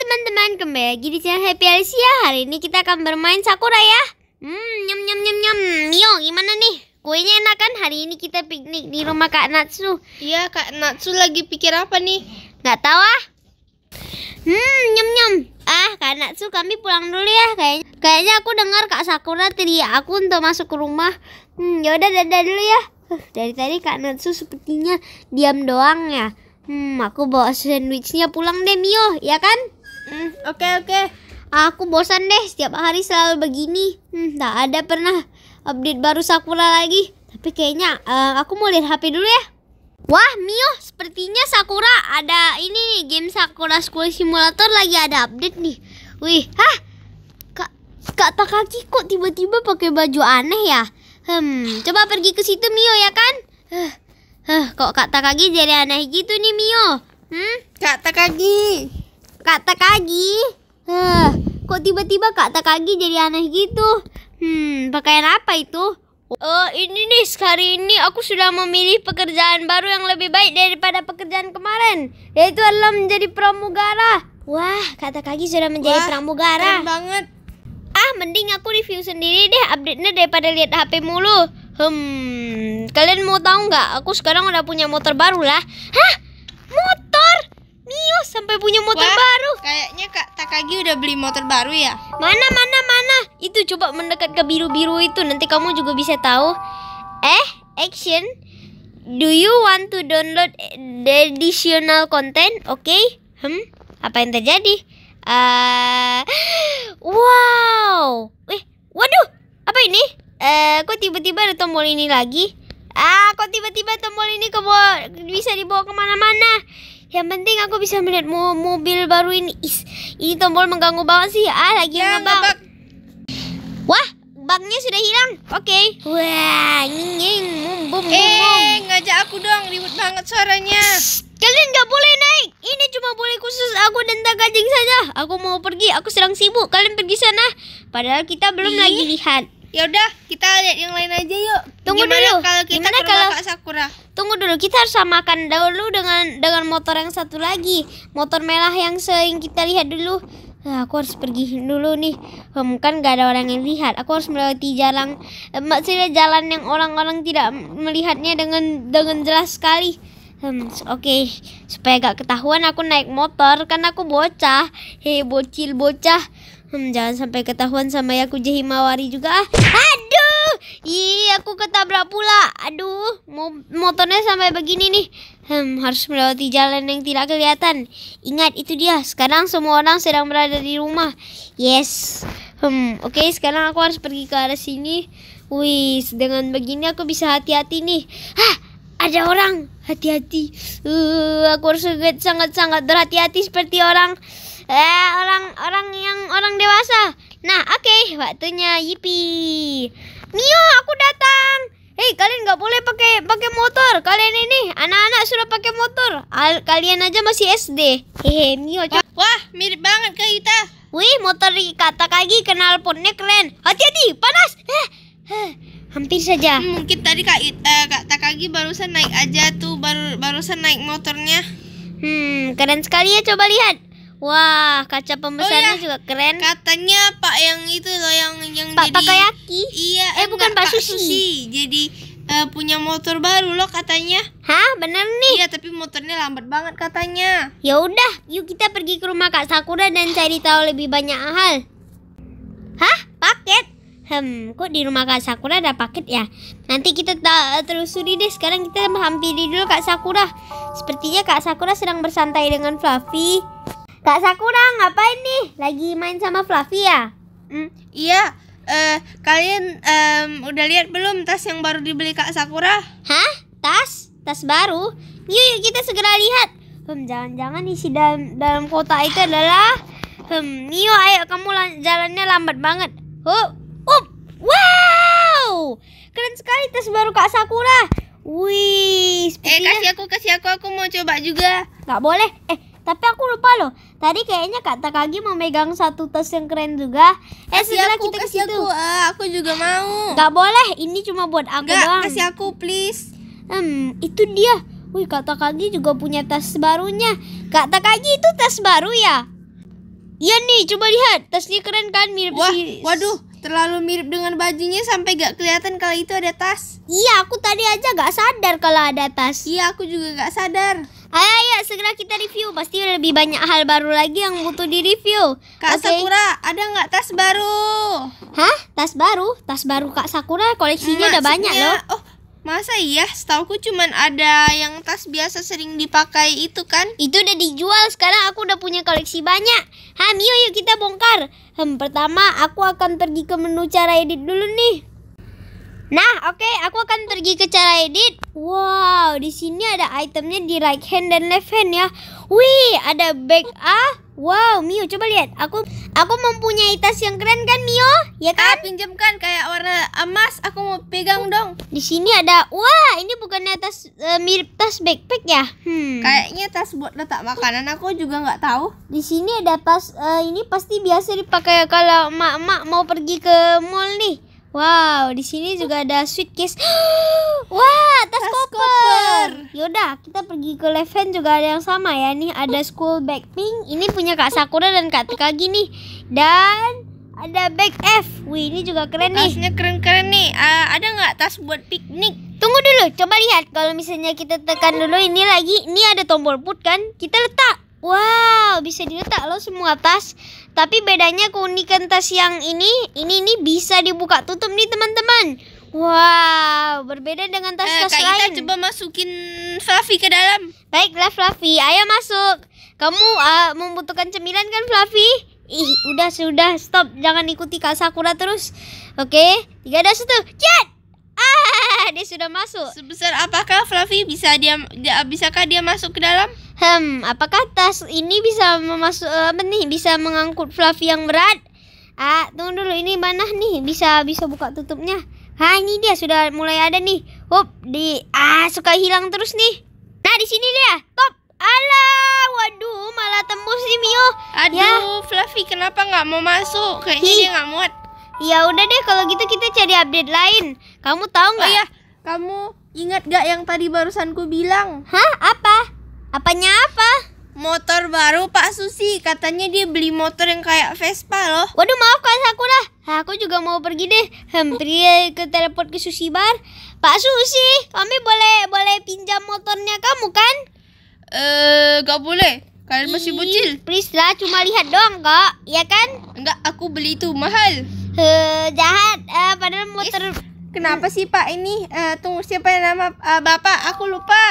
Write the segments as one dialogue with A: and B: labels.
A: teman-teman, kembali lagi di channel Happy Alicia Hari ini kita akan bermain Sakura ya Hmm, nyam nyam nyam nyam Mio, gimana nih? Kuenya enak kan? Hari ini kita piknik di rumah Kak Natsu Iya, Kak Natsu lagi pikir apa nih? Gak tahu ah Hmm, nyam nyam Ah, Kak Natsu kami pulang dulu ya Kayaknya, kayaknya aku dengar Kak Sakura teriak aku untuk masuk ke rumah Hmm, yaudah dadah dulu ya Dari tadi Kak Natsu sepertinya diam doang ya Hmm, aku bawa sandwichnya pulang deh Mio, ya kan? Oke okay, oke. Okay. Aku bosan deh setiap hari selalu begini. Hmm, tak ada pernah update baru Sakura lagi. Tapi kayaknya uh, aku mau lihat HP dulu ya. Wah, Mio, sepertinya Sakura ada ini nih game Sakura School Simulator lagi ada update nih. Wih, hah? Kak, Kak Takaki kok tiba-tiba pakai baju aneh ya? Hmm, coba pergi ke situ Mio ya kan? Huh, eh, huh, eh, kok Kak Takagi jadi aneh gitu nih Mio? Hmm? Kak Takagi. Kak Takagi. Huh, kok tiba-tiba Kak Takagi jadi aneh gitu? Hmm, pakaian apa itu? Uh, ini nih, Sekarang ini aku sudah memilih pekerjaan baru yang lebih baik daripada pekerjaan kemarin. Yaitu adalah menjadi pramugara. Wah, kata kaki sudah menjadi Wah, pramugara. Keren banget. Ah, mending aku review sendiri deh update-nya daripada lihat HP mulu. Hmm, kalian mau tahu nggak? Aku sekarang udah punya motor baru lah. Hah? Motor? Mio sampai punya motor Wah, baru. Kayaknya Kak Takagi udah beli motor baru ya? Mana mana mana. Itu coba mendekat ke biru-biru itu nanti kamu juga bisa tahu. Eh, action. Do you want to download the additional content? Oke. Okay. Hmm, apa yang terjadi? Uh, wow. Eh, waduh. Apa ini? Eh, uh, kok tiba-tiba ada tombol ini lagi? Ah, kok tiba-tiba tombol ini kebawa, bisa dibawa kemana-mana? Yang penting aku bisa melihat mo mobil baru ini. Is, ini tombol mengganggu banget sih. Ah, lagi ya, ngebug. Nge Wah, bugnya sudah hilang. Oke. Okay. Wah, nying bum bum eh, bum. Eh, ngajak aku dong. Ribut banget suaranya. Shh, kalian nggak boleh naik. Ini cuma boleh khusus aku dan kajing saja. Aku mau pergi. Aku sedang sibuk. Kalian pergi sana. Padahal kita belum Ih. lagi lihat ya udah kita lihat yang lain aja yuk tunggu Gimana dulu kalau kita Gimana ke rumah kalau... Kak Sakura tunggu dulu kita harus samakan dahulu dengan dengan motor yang satu lagi motor merah yang sering kita lihat dulu nah, aku harus pergi dulu nih hmm, kan gak ada orang yang lihat aku harus melewati jalan eh, maksudnya jalan yang orang-orang tidak melihatnya dengan dengan jelas sekali Hmm, oke, okay. supaya gak ketahuan aku naik motor kan aku bocah. Hei bocil bocah, Hmm, jangan sampai ketahuan sama aku Himawari juga ah. Aduh! Ih, aku ketabrak pula. Aduh, motornya sampai begini nih. Hmm, harus melewati jalan yang tidak kelihatan. Ingat, itu dia. Sekarang semua orang sedang berada di rumah. Yes. Hmm, oke, okay, sekarang aku harus pergi ke arah sini. Wih, dengan begini aku bisa hati-hati nih. Hah, ada orang. Hati-hati. Uh, aku harus sangat-sangat berhati-hati seperti orang eh, orang orang yang orang dewasa. Nah, oke, okay, waktunya yipi. Mio, aku datang. Hei, kalian nggak boleh pakai pakai motor. Kalian ini anak-anak sudah pakai motor. Al kalian aja masih SD. Hehe, Mio. Wah, mirip banget ke kita Wih, motor kata kaki kenal ponnya keren. Hati-hati, panas. Eh, eh hampir saja. Hmm, mungkin tadi Kak uh, Kak Takagi barusan naik aja tuh baru barusan naik motornya. Hmm, keren sekali ya coba lihat. Wah, kaca oh, pembesarnya oh, iya. juga keren. Katanya Pak yang itu loh yang yang Pak jadi Pakayaki. Iya, eh enggak, eh, bukan Pak Susi. Susi. Jadi uh, punya motor baru loh katanya. Hah, bener nih? Iya, tapi motornya lambat banget katanya. Ya udah, yuk kita pergi ke rumah Kak Sakura dan cari tahu lebih banyak hal. Hah, paket? Hmm, kok di rumah Kak Sakura ada paket ya? Nanti kita eh, telusuri deh. Sekarang kita hampiri dulu Kak Sakura. Sepertinya Kak Sakura sedang bersantai dengan Fluffy. Kak Sakura ngapain nih? Lagi main sama Flavia? ya? Hmm, iya, uh, kalian um, udah lihat belum tas yang baru dibeli Kak Sakura? Hah? Tas? Tas baru? Yuk, yuk kita segera lihat. Hmm, jangan-jangan isi dalam dalam kotak itu adalah hmm, Mio, ayo kamu jalannya lambat banget. Hup, up. Wow! Keren sekali tas baru Kak Sakura. Wih, eh, sepertinya... Eh, kasih aku, kasih aku, aku mau coba juga. Gak boleh. Eh, tapi aku lupa loh. Tadi kayaknya Kak Takagi memegang satu tas yang keren juga. Eh, segala kita kasih ke situ. Aku, uh, aku juga mau. Gak boleh, ini cuma buat aku Nggak, doang. kasih aku please. Hmm, itu dia. Wih, Kak Takagi juga punya tas barunya. Kak Takagi itu tas baru ya? Iya nih, coba lihat. Tasnya keren kan, mirip Wah, si... Waduh, Terlalu mirip dengan bajunya sampai gak kelihatan kalau itu ada tas. Iya, aku tadi aja gak sadar kalau ada tas. Iya, aku juga gak sadar. Ayo, ayo, segera kita review. Pasti lebih banyak hal baru lagi yang butuh direview. Kak okay. Sakura, ada nggak tas baru? Hah? Tas baru? Tas baru Kak Sakura koleksinya Maksudnya, udah banyak loh. Oh, Masa iya? Setauku cuma ada yang tas biasa sering dipakai itu kan? Itu udah dijual. Sekarang aku udah punya koleksi banyak. Ham, yuk, yuk kita bongkar. Hmm, pertama aku akan pergi ke menu cara edit dulu nih. Nah, oke, okay, aku akan pergi ke cara edit. Wow, di sini ada itemnya di right hand dan left hand ya. Wih, ada back ah. Wow, Mio, coba lihat. Aku aku mempunyai tas yang keren kan, Mio? Ya kan? Ah, pinjamkan kayak warna emas. Aku mau pegang dong. Di sini ada wah, ini bukannya tas uh, mirip tas backpack ya? Hmm. Kayaknya tas buat letak makanan. Aku juga nggak tahu. Di sini ada tas uh, ini pasti biasa dipakai kalau emak-emak mau pergi ke mall nih. Wow, di sini juga ada sweet case. Wah, tas, tas koper. koper. Yaudah, kita pergi ke Leven juga ada yang sama ya. Nih ada school bag pink. Ini punya Kak Sakura dan Kak Tika gini. Dan ada bag F. Wih, ini juga keren nih. Tasnya keren-keren nih. Uh, ada nggak tas buat piknik? Tunggu dulu, coba lihat. Kalau misalnya kita tekan dulu ini lagi, ini ada tombol put kan? Kita letak. Wow, bisa diletak loh semua tas. Tapi bedanya keunikan tas yang ini, ini nih bisa dibuka tutup nih teman-teman. Wow, berbeda dengan tas-tas eh, lain. Kita coba masukin Fluffy ke dalam. Baiklah Fluffy, ayo masuk. Kamu uh, membutuhkan cemilan kan Fluffy? Ih, udah sudah stop, jangan ikuti Kak Sakura terus. Oke, tiga dua satu, jet! dia sudah masuk. Sebesar apakah Fluffy bisa dia, dia bisakah dia masuk ke dalam? Hmm, apakah tas ini bisa memasuk eh, apa nih? Bisa mengangkut Fluffy yang berat? Ah, tunggu dulu ini mana nih? Bisa bisa buka tutupnya. Ha, ini dia sudah mulai ada nih. Hop, di ah suka hilang terus nih. Nah, di sini dia. Top. Alah, waduh, malah tembus nih Mio. Aduh, ya. Fluffy kenapa nggak mau masuk? Kayaknya Hi. dia nggak muat. Ya udah deh kalau gitu kita cari update lain. Kamu tahu nggak? Oh ya, kamu ingat gak yang tadi barusan ku bilang? Hah? Apa? Apanya apa? Motor baru Pak Susi, katanya dia beli motor yang kayak Vespa loh. Waduh maaf Kak Sakura, aku juga mau pergi deh. Hampir ke teleport ke Susi Bar. Pak Susi, kami boleh boleh pinjam motornya kamu kan? Eh, gak boleh. Kalian masih bocil. Please lah, cuma lihat doang kok, ya kan? Enggak, aku beli itu mahal uh, jahat uh, padahal muter Is, kenapa sih pak ini uh, tunggu siapa yang nama uh, bapak aku lupa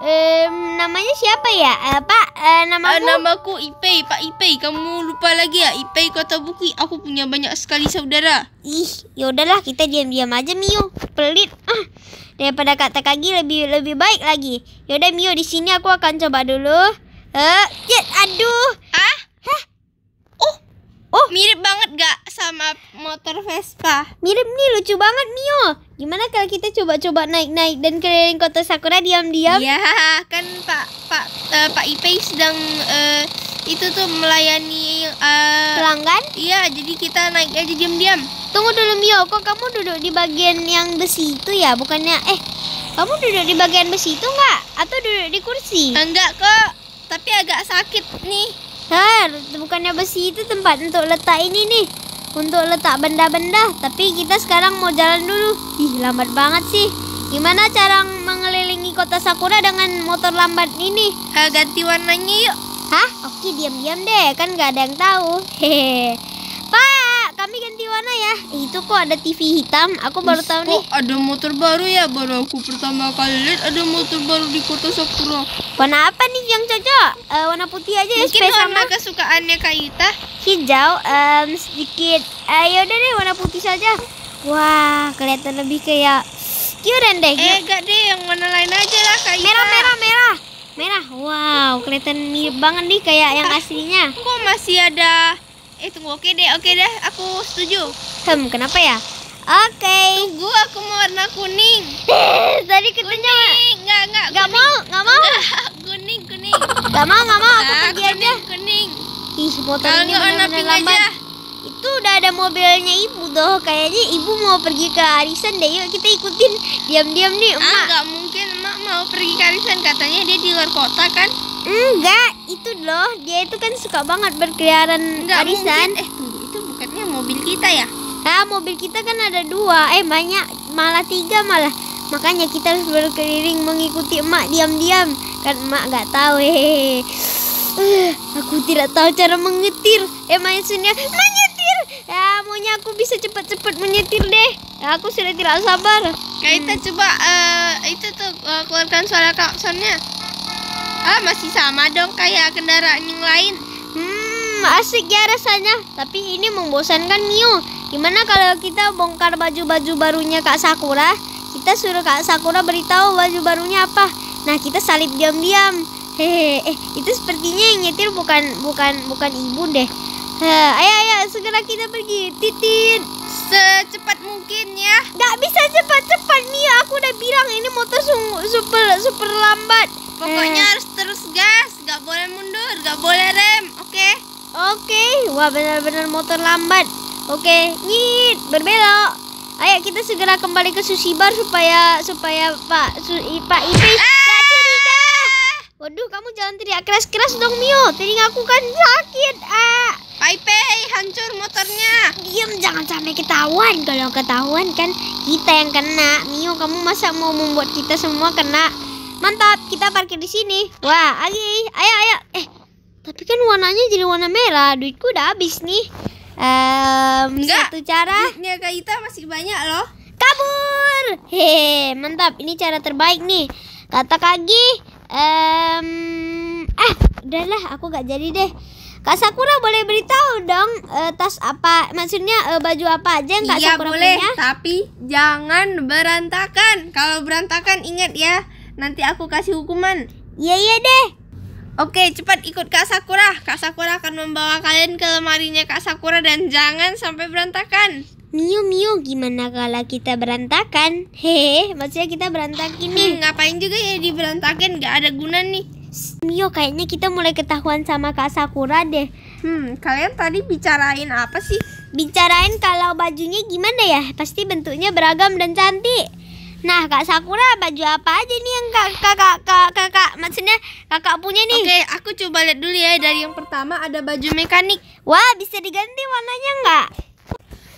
A: um, namanya siapa ya uh, pak uh, namaku uh, namaku Ipei pak Ipei kamu lupa lagi ya Ipei kota buku aku punya banyak sekali saudara ih yaudahlah kita diam-diam aja Mio pelit uh, daripada kata kaki lebih lebih baik lagi yaudah Mio di sini aku akan coba dulu eh uh, ya, aduh ah Hah? oh oh mirip banget gak balap motor Vespa. Mirip nih, lucu banget Mio. Gimana kalau kita coba-coba naik-naik dan keliling kota Sakura diam-diam? Ya, kan Pak Pak uh, Pak Ipei sedang uh, itu tuh melayani uh, pelanggan. Iya, jadi kita naik aja diam-diam. Tunggu dulu Mio, kok kamu duduk di bagian yang besi itu ya? Bukannya eh kamu duduk di bagian besi itu enggak? Atau duduk di kursi? Enggak kok, tapi agak sakit nih. Har, bukannya besi itu tempat untuk letak ini nih untuk letak benda-benda, tapi kita sekarang mau jalan dulu. Ih, lambat banget sih. Gimana cara mengelilingi kota Sakura dengan motor lambat ini? Eh, ganti warnanya yuk. Hah? Oke, diam-diam deh, kan gak ada yang tahu. Hehehe ya itu kok ada TV hitam aku baru Is, tahu nih ada motor baru ya baru aku pertama kali lihat ada motor baru di kota Sakura warna apa nih yang cocok uh, warna putih aja ya mungkin warna sama. kesukaannya Kak Yuta hijau um, sedikit uh, deh ya deh warna putih saja wah kelihatan lebih kayak keren deh eh gak deh yang warna lain aja lah Kak Yuta merah merah merah merah wow kelihatan mirip banget nih kayak yang aslinya kok masih ada eh tunggu oke deh oke deh aku setuju hmm kenapa ya Oke. Okay. Tunggu aku mau warna kuning. Tadi katanya kuning. Enggak, enggak. Enggak mau, enggak mau. kuning, kuning. Enggak mau, enggak mau. Aku ah, pergi aja. Kuning. Ih, motor Kalo ini benar-benar lambat. Aja. Itu udah ada mobilnya ibu doh. Kayaknya ibu mau pergi ke arisan deh. Yuk kita ikutin. Diam-diam nih, ah, Emak. Ah, enggak mungkin Emak mau pergi ke arisan. Katanya dia di luar kota kan? Enggak, itu loh. Dia itu kan suka banget berkeliaran Enggak arisan. Eh, itu bukannya mobil kita ya? Nah, mobil kita kan ada dua. Eh, banyak. Malah tiga malah. Makanya kita harus berkeliling mengikuti emak diam-diam. Kan emak gak tahu. Hehehe. Uh, aku tidak tahu cara mengetir. Eh, maksudnya menyetir. Ya, maunya aku bisa cepat-cepat menyetir deh. Ya, aku sudah tidak sabar. Kita ya, hmm. coba uh, itu tuh eh, keluarkan suara klaksonnya. Ah, masih sama dong kayak kendaraan yang lain. Hmm, asik ya rasanya. Tapi ini membosankan Mio. Gimana kalau kita bongkar baju-baju barunya Kak Sakura? Kita suruh Kak Sakura beritahu baju barunya apa. Nah, kita salib diam-diam. Hehehe, eh, itu sepertinya yang nyetir bukan bukan bukan ibu deh. Heh, ayo ayo segera kita pergi. titin secepat mungkin ya. Gak bisa cepat-cepat Mio, aku udah bilang ini motor super super lambat. Pokoknya eh. harus terus gas, nggak boleh mundur, nggak boleh rem, oke? Okay? Oke, okay. wah benar-benar motor lambat. Oke, okay. nyit, berbelok. Ayo kita segera kembali ke sushi bar supaya supaya Pak Su, Pak Ipi nggak ah! Waduh, kamu jangan teriak keras-keras dong Mio. Telinga aku kan sakit. Ah. Pak Ipi, hancur motornya. Diam, jangan sampai ketahuan. Kalau ketahuan kan kita yang kena. Mio, kamu masa mau membuat kita semua kena? Mantap, kita parkir di sini. Wah, Agi, ayo ayo. Eh, tapi kan warnanya jadi warna merah. Duitku udah habis nih. Um, Enggak. Satu cara. Duitnya Kak masih banyak loh. Kabur. Hehe, mantap. Ini cara terbaik nih. Kata Kagi, um, eh, udahlah, aku gak jadi deh. Kak Sakura boleh beritahu dong uh, tas apa maksudnya uh, baju apa aja yang Kak iya, Sakura boleh, punya? tapi jangan berantakan. Kalau berantakan ingat ya Nanti aku kasih hukuman. Iya iya deh. Oke, cepat ikut Kak Sakura. Kak Sakura akan membawa kalian ke lemarinya Kak Sakura dan jangan sampai berantakan. Miu Miu, gimana kalau kita berantakan? Hehe, maksudnya kita berantakin nih. Hmm, ngapain juga ya diberantakin? Gak ada guna nih. Mio, kayaknya kita mulai ketahuan sama Kak Sakura deh. Hmm, kalian tadi bicarain apa sih? Bicarain kalau bajunya gimana ya? Pasti bentuknya beragam dan cantik. Nah, Kak Sakura baju apa aja nih yang Kak Kakak Kakak kak, kak, maksudnya Kakak punya nih? Oke, aku coba lihat dulu ya. Dari yang pertama ada baju mekanik. Wah, bisa diganti warnanya nggak?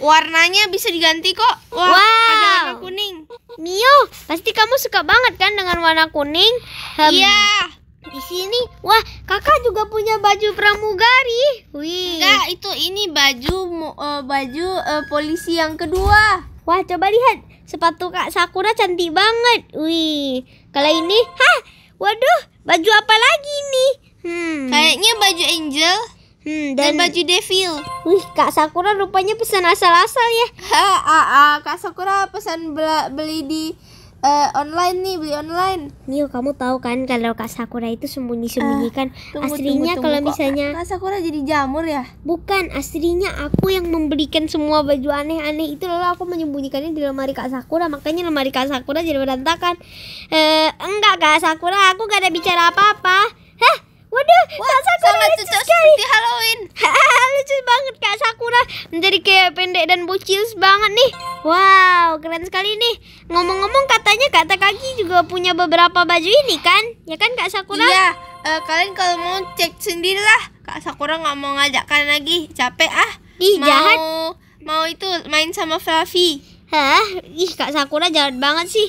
A: Warnanya bisa diganti kok. Wah, wow. ada warna kuning. Mio, pasti kamu suka banget kan dengan warna kuning? Iya. Yeah di sini wah kakak juga punya baju pramugari wih enggak itu ini baju uh, baju uh, polisi yang kedua Wah, coba lihat. Sepatu Kak Sakura cantik banget. Wih. Kalau ini, hah? Waduh, baju apa lagi nih? Hmm. Kayaknya baju Angel. Hmm, dan, dan baju Devil. Wih, Kak Sakura rupanya pesan asal-asal ya. Ha, a, ah, a, ah. Kak Sakura pesan beli di uh, online nih beli online. Nih kamu tahu kan kalau Kak Sakura itu sembunyi sembunyikan. Eh, uh, aslinya kalau misalnya Kak Sakura jadi jamur ya? Bukan, aslinya aku yang membelikan semua baju aneh-aneh itu lalu aku menyembunyikannya di lemari Kak Sakura makanya lemari Kak Sakura jadi berantakan. Eh uh, enggak Kak Sakura, aku gak ada bicara apa-apa. Hah? Waduh, Wah, Kak Sakura lucu sekali. Di Halloween. lucu banget Kak Sakura menjadi kayak pendek dan bocil banget nih. Wow, keren sekali nih. Ngomong-ngomong katanya kata kaki juga punya beberapa baju ini kan? Ya kan Kak Sakura? Iya, uh, kalian kalau mau cek sendirilah. Kak Sakura nggak mau ngajak ngajakkan lagi, capek ah. Ih, mau, jahat. Mau itu main sama Fluffy. Hah? Ih, Kak Sakura jahat banget sih.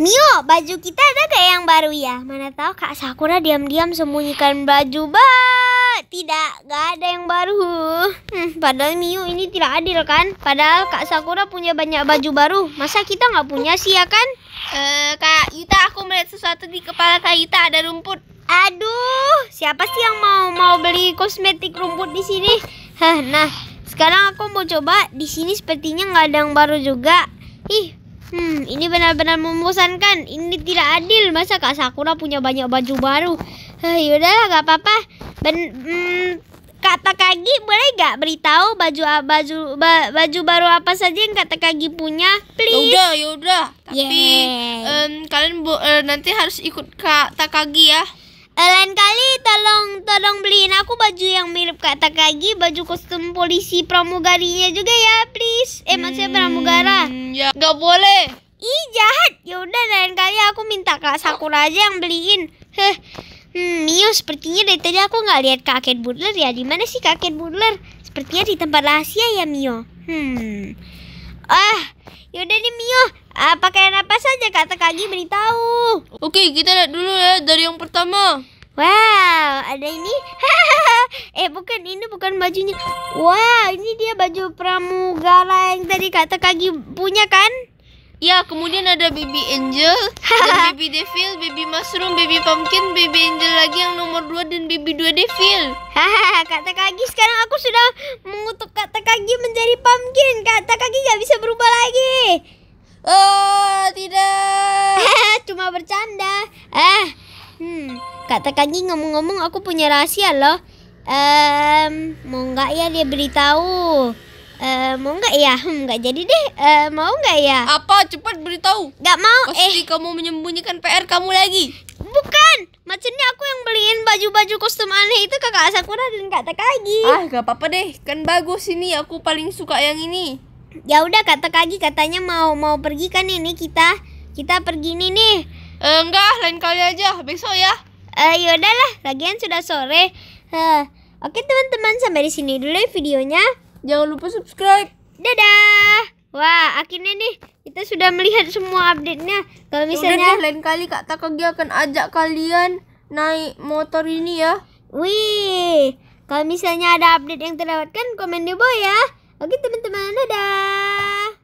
A: Mio, baju kita ada kayak yang baru ya? Mana tahu Kak Sakura diam-diam sembunyikan baju baru tidak gak ada yang baru hmm, padahal Miu ini tidak adil kan padahal Kak Sakura punya banyak baju baru masa kita nggak punya sih ya kan eh Kak Yuta aku melihat sesuatu di kepala Kak Yuta ada rumput aduh siapa sih yang mau mau beli kosmetik rumput di sini Hah, nah sekarang aku mau coba di sini sepertinya nggak ada yang baru juga ih Hmm, ini benar-benar membosankan. Ini tidak adil. Masa Kak Sakura punya banyak baju baru? Hei, eh, udahlah gak apa-apa. Ben, mm, Kak Takagi boleh gak beritahu baju baju ba, baju baru apa saja yang Kak Takagi punya, please? Yaudah, yaudah. Tapi yeah. um, kalian bu, uh, nanti harus ikut Kak Takagi ya. Eh, lain kali tolong tolong beliin aku baju yang mirip Kak Takagi, baju kostum polisi pramugarinya juga ya, please. Eh, hmm, pramugara. Ya, gak boleh. Ih, jahat. Yaudah, lain kali aku minta Kak Sakura aja yang beliin. Heh. Mio, hmm, iya, sepertinya dari tadi aku nggak lihat kakek Butler ya. Di mana sih kakek Butler? Sepertinya di tempat rahasia ya, Mio. Hmm. Ah, yaudah nih Mio. Ah, pakaian apa saja kata kaki beritahu. Oke, kita lihat dulu ya dari yang pertama. Wow, ada ini. eh, bukan ini bukan bajunya. wow, ini dia baju pramugara yang tadi kata kaki punya kan? Ya, kemudian ada baby angel, dan baby devil, baby mushroom, baby pumpkin, baby angel lagi yang nomor 2 dan baby 2 devil. Kata Kak sekarang aku sudah mengutuk kata kaki menjadi pumpkin. Kata kaki gak bisa berubah lagi. Oh, tidak. Cuma bercanda. Eh, hmm, kata kaki ngomong-ngomong aku punya rahasia loh. Um, mau nggak ya dia beritahu? uh, mau nggak ya? Hmm, nggak jadi deh. Uh, mau nggak ya? Apa? Cepat beritahu. Nggak mau. Pasti eh. kamu menyembunyikan PR kamu lagi. Bukan. Maksudnya aku yang beliin baju-baju kostum aneh itu kakak Sakura dan kak Takagi. Ah, nggak apa-apa deh. Kan bagus ini. Aku paling suka yang ini. Ya udah kak Takagi katanya mau mau pergi kan ini kita kita pergi nih nih. Eh, uh, enggak, lain kali aja. Besok ya. Eh, Uh, yaudahlah, lagian sudah sore. Uh, Oke teman-teman, sampai di sini dulu ya videonya. Jangan lupa subscribe. Dadah. Wah, akhirnya nih kita sudah melihat semua update-nya. Kalau ya misalnya lain kali Kak Takagi akan ajak kalian naik motor ini ya. Wih. Kalau misalnya ada update yang terlewatkan, komen di bawah ya. Oke teman-teman, dadah.